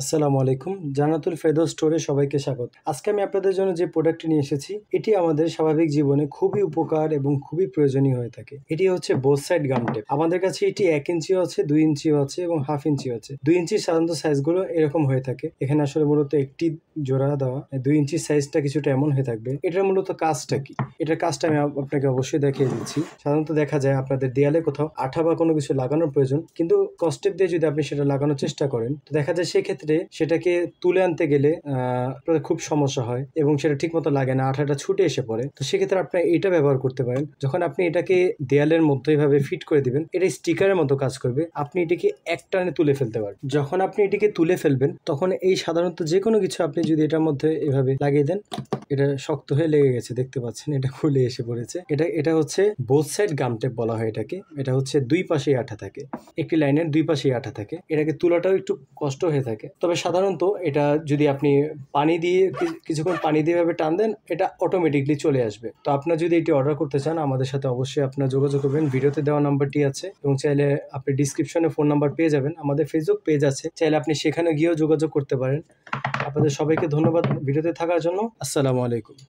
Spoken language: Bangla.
আসসালামু আলাইকুম জানাতুল ফেদো স্টোরে সবাইকে স্বাগত আজকে আমি আপনাদের জন্য যে প্রোডাক্টটি নিয়ে এসেছি এটি আমাদের স্বাভাবিক জীবনে খুবই উপকার এবং খুবই প্রয়োজনীয় হয়ে থাকে এটি হচ্ছে বোথ সাইড গাম টেপ আমাদের কাছে এটি এক ইঞ্চিও আছে দুই ইঞ্চিও আছে এবং হাফ ইঞ্চিও আছে দুই ইঞ্চির সাধারণত সাইজগুলো এরকম হয়ে থাকে এখানে আসলে মূলত একটি জোড়া দেওয়া মানে দুই ইঞ্চির সাইজটা কিছুটা এমন হয়ে থাকবে এটার মূলত কাজটা কি এটার কাজটা আমি আপনাকে অবশ্যই দেখিয়ে দিচ্ছি সাধারণত দেখা যায় আপনাদের দেয়ালে কোথাও আঠা বা কোনো কিছু লাগানোর প্রয়োজন কিন্তু কস্টেপ দিয়ে যদি আপনি সেটা লাগানোর চেষ্টা করেন তো দেখা যায় সেক্ষেত্রে ক্ষেত্রে সেটাকে তুলে আনতে গেলে খুব সমস্যা হয় এবং সেটা ঠিক মতো লাগে না আঠাটা ছুটে এসে পড়ে তো সেক্ষেত্রে আপনি এটা ব্যবহার করতে পারেন যখন আপনি এটাকে দেয়ালের মধ্যে এভাবে ফিট করে দিবেন এটা স্টিকারের মতো কাজ করবে আপনি এটিকে এক টানে তুলে ফেলতে পারবেন যখন আপনি এটিকে তুলে ফেলবেন তখন এই সাধারণত যে কোনো কিছু আপনি যদি এটার মধ্যে এভাবে লাগিয়ে দেন এটা শক্ত হয়ে লেগে গেছে দেখতে পাচ্ছেন এটা খুলে এসে পড়েছে এটা এটা হচ্ছে বোথ সাইড গাম টেপ বলা হয় এটাকে এটা হচ্ছে দুই পাশেই আঠা থাকে একটি লাইনের দুই পাশেই আঠা থাকে এটাকে তুলাটাও একটু কষ্ট হয়ে থাকে তবে সাধারণত এটা যদি আপনি পানি দিয়ে কিছুক্ষণ পানি দিয়ে ভাবে টান দেন এটা অটোমেটিকলি চলে আসবে তো আপনার যদি এটি অর্ডার করতে চান আমাদের সাথে অবশ্যই আপনার যোগাযোগ করবেন ভিডিওতে দেওয়া নাম্বারটি আছে এবং চাইলে আপনি ডিসক্রিপশনে ফোন নাম্বার পেয়ে যাবেন আমাদের ফেসবুক পেজ আছে চাইলে আপনি সেখানে গিয়েও যোগাযোগ করতে পারেন আপনাদের সবাইকে ধন্যবাদ ভিডিওতে থাকার জন্য আসসালামু عليكم